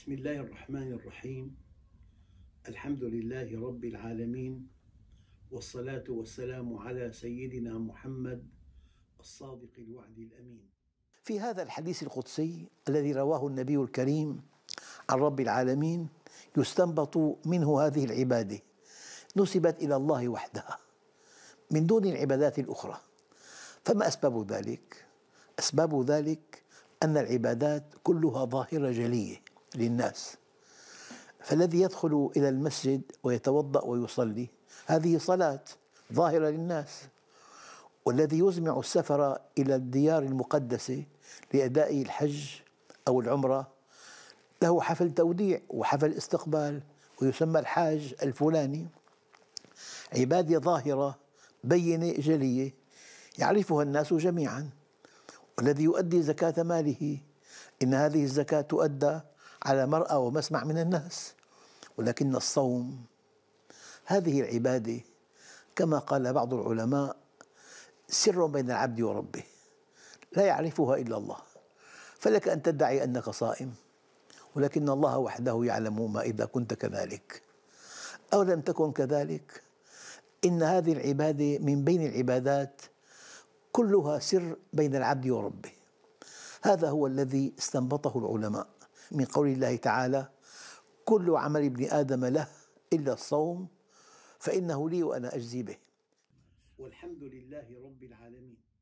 بسم الله الرحمن الرحيم الحمد لله رب العالمين والصلاة والسلام على سيدنا محمد الصادق الوعد الأمين في هذا الحديث القدسي الذي رواه النبي الكريم عن رب العالمين يستنبط منه هذه العبادة نسبت إلى الله وحدها من دون العبادات الأخرى فما أسباب ذلك؟ أسباب ذلك أن العبادات كلها ظاهرة جلية للناس فالذي يدخل إلى المسجد ويتوضأ ويصلي هذه صلاة ظاهرة للناس والذي يزمع السفر إلى الديار المقدسة لأداء الحج أو العمرة له حفل توديع وحفل استقبال ويسمى الحاج الفلاني عبادة ظاهرة بينة جلية يعرفها الناس جميعا والذي يؤدي زكاة ماله إن هذه الزكاة تؤدى على مرأى ومسمع من الناس ولكن الصوم هذه العبادة كما قال بعض العلماء سر بين العبد وربه لا يعرفها إلا الله فلك أن تدعي أنك صائم ولكن الله وحده يعلم ما إذا كنت كذلك أو لم تكن كذلك إن هذه العبادة من بين العبادات كلها سر بين العبد وربه هذا هو الذي استنبطه العلماء من قول الله تعالى كل عمل ابن آدم له إلا الصوم فإنه لي وأنا أجزي به والحمد لله رب العالمين